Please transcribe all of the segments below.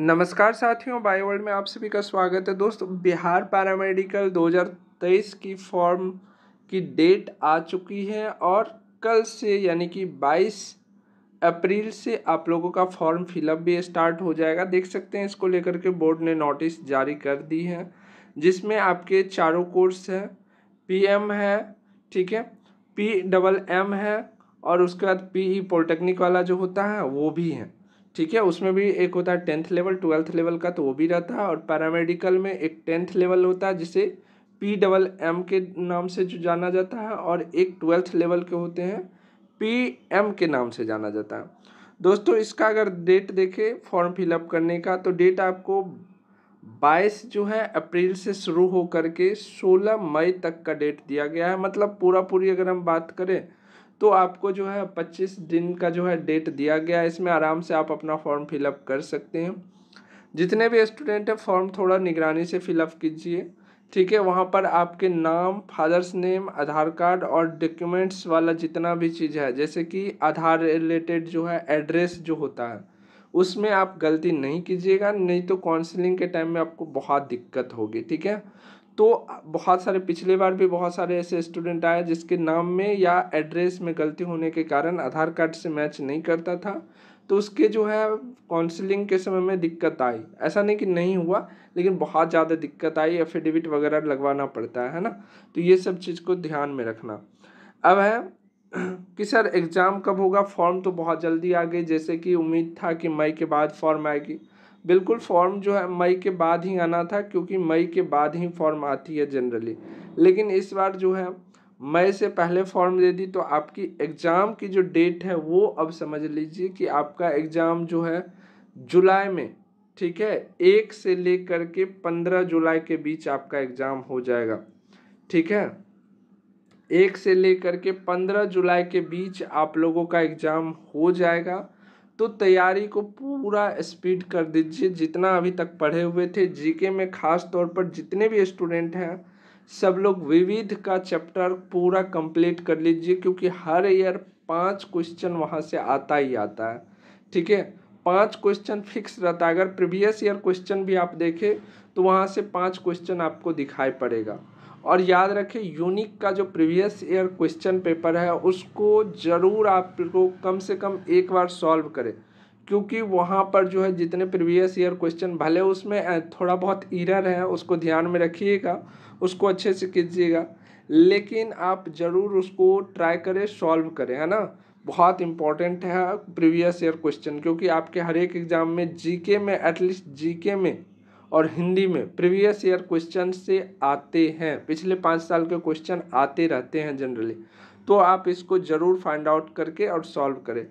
नमस्कार साथियों bio world में आप सभी का स्वागत है दोस्तों बिहार पैरामेडिकल 2023 की फॉर्म की डेट आ चुकी है और कल से यानी कि 22 अप्रैल से आप लोगों का फॉर्म फिलअप भी स्टार्ट हो जाएगा देख सकते हैं इसको लेकर के बोर्ड ने नोटिस जारी कर दी है जिसमें आपके चारों कोर्स हैं पी है ठीक है पी डबल एम है और उसके बाद पी ई पॉलिटेक्निक वाला जो होता है वो भी है ठीक है उसमें भी एक होता है टेंथ लेवल ट्वेल्थ लेवल का तो वो भी रहता है और पैरामेडिकल में एक टेंथ लेवल होता है जिसे पी डबल एम के नाम से जो जाना जाता है और एक ट्वेल्थ लेवल के होते हैं पी एम के नाम से जाना जाता है दोस्तों इसका अगर डेट देखें फॉर्म फिलअप करने का तो डेट आपको बाईस जो है अप्रैल से शुरू हो करके सोलह मई तक का डेट दिया गया है मतलब पूरा पूरी अगर हम बात करें तो आपको जो है पच्चीस दिन का जो है डेट दिया गया है इसमें आराम से आप अपना फॉर्म फिलअप कर सकते हैं जितने भी स्टूडेंट हैं फॉर्म थोड़ा निगरानी से फिलअप कीजिए ठीक है वहाँ पर आपके नाम फादर्स नेम आधार कार्ड और डॉक्यूमेंट्स वाला जितना भी चीज़ है जैसे कि आधार रिलेटेड जो है एड्रेस जो होता है उसमें आप गलती नहीं कीजिएगा नहीं तो काउंसलिंग के टाइम में आपको बहुत दिक्कत होगी ठीक है तो बहुत सारे पिछले बार भी बहुत सारे ऐसे स्टूडेंट आए जिसके नाम में या एड्रेस में गलती होने के कारण आधार कार्ड से मैच नहीं करता था तो उसके जो है काउंसलिंग के समय में दिक्कत आई ऐसा नहीं कि नहीं हुआ लेकिन बहुत ज़्यादा दिक्कत आई एफिडेविट वगैरह लगवाना पड़ता है ना तो ये सब चीज़ को ध्यान में रखना अब है कि सर एग्ज़ाम कब होगा फॉर्म तो बहुत जल्दी आ गई जैसे कि उम्मीद था कि मई के बाद फॉर्म आएगी बिल्कुल फॉर्म जो है मई के बाद ही आना था क्योंकि मई के बाद ही फॉर्म आती है जनरली लेकिन इस बार जो है मई से पहले फॉर्म दे दी तो आपकी एग्ज़ाम की जो डेट है वो अब समझ लीजिए कि आपका एग्ज़ाम जो है जुलाई में ठीक है एक से लेकर के पंद्रह जुलाई के बीच आपका एग्ज़ाम हो जाएगा ठीक है एक से लेकर के पंद्रह जुलाई के बीच आप लोगों का एग्ज़ाम हो जाएगा तो तैयारी को पूरा स्पीड कर दीजिए जितना अभी तक पढ़े हुए थे जीके में खास तौर पर जितने भी स्टूडेंट हैं सब लोग विविध का चैप्टर पूरा कंप्लीट कर लीजिए क्योंकि हर ईयर पांच क्वेश्चन वहाँ से आता ही आता है ठीक है पांच क्वेश्चन फिक्स रहता है अगर प्रीवियस ईयर क्वेश्चन भी आप देखें तो वहाँ से पाँच क्वेश्चन आपको दिखाई पड़ेगा और याद रखें यूनिक का जो प्रीवियस ईयर क्वेश्चन पेपर है उसको ज़रूर आप लोग कम से कम एक बार सॉल्व करें क्योंकि वहाँ पर जो है जितने प्रीवियस ईयर क्वेश्चन भले उसमें थोड़ा बहुत ईरर है उसको ध्यान में रखिएगा उसको अच्छे से कीजिएगा लेकिन आप ज़रूर उसको ट्राई करें सॉल्व करें है ना बहुत इंपॉर्टेंट है प्रीवियस ईयर क्वेश्चन क्योंकि आपके हर एक एग्ज़ाम में जीके में एटलीस्ट जीके में और हिंदी में प्रीवियस ईयर क्वेश्चन से आते हैं पिछले पाँच साल के क्वेश्चन आते रहते हैं जनरली तो आप इसको ज़रूर फाइंड आउट करके और सॉल्व करें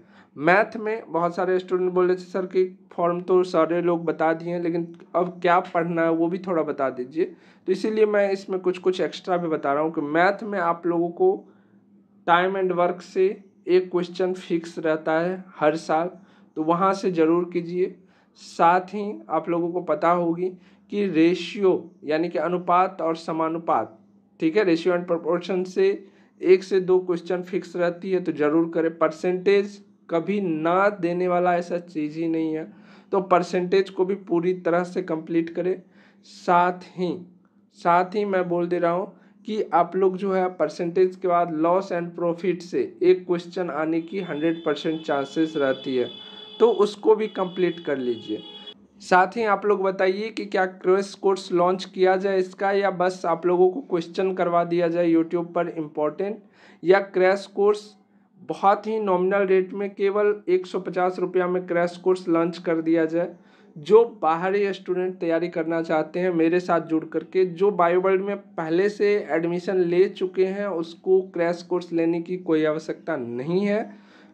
मैथ में बहुत सारे स्टूडेंट बोल रहे थे सर कि फॉर्म तो सारे लोग बता दिए हैं लेकिन अब क्या पढ़ना है वो भी थोड़ा बता दीजिए तो इसीलिए मैं इसमें कुछ कुछ एक्स्ट्रा भी बता रहा हूँ कि मैथ में आप लोगों को टाइम एंड वर्क से एक क्वेश्चन फिक्स रहता है हर साल तो वहाँ से ज़रूर कीजिए साथ ही आप लोगों को पता होगी कि रेशियो यानी कि अनुपात और समानुपात ठीक है रेशियो एंड प्रपोर्शन से एक से दो क्वेश्चन फिक्स रहती है तो ज़रूर करें परसेंटेज कभी ना देने वाला ऐसा चीज़ ही नहीं है तो परसेंटेज को भी पूरी तरह से कंप्लीट करें साथ ही साथ ही मैं बोल दे रहा हूँ कि आप लोग जो है परसेंटेज के बाद लॉस एंड प्रॉफिट से एक क्वेश्चन आने की हंड्रेड परसेंट चांसेस रहती है तो उसको भी कंप्लीट कर लीजिए साथ ही आप लोग बताइए कि क्या क्रेश कोर्स लॉन्च किया जाए इसका या बस आप लोगों को क्वेश्चन करवा दिया जाए यूट्यूब पर इम्पोर्टेंट या क्रैश कोर्स बहुत ही नॉमिनल रेट में केवल एक सौ पचास रुपया में क्रैश कोर्स लॉन्च कर दिया जाए जो बाहरी स्टूडेंट तैयारी करना चाहते हैं मेरे साथ जुड़ करके जो बायो वर्ल्ड में पहले से एडमिशन ले चुके हैं उसको क्रैश कोर्स लेने की कोई आवश्यकता नहीं है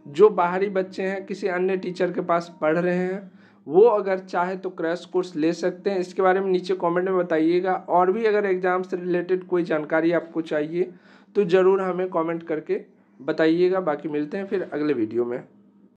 जो बाहरी बच्चे हैं किसी अन्य टीचर के पास पढ़ रहे हैं वो अगर चाहे तो क्रैश कोर्स ले सकते हैं इसके बारे में नीचे कमेंट में बताइएगा और भी अगर एग्ज़ाम से रिलेटेड कोई जानकारी आपको चाहिए तो ज़रूर हमें कमेंट करके बताइएगा बाकी मिलते हैं फिर अगले वीडियो में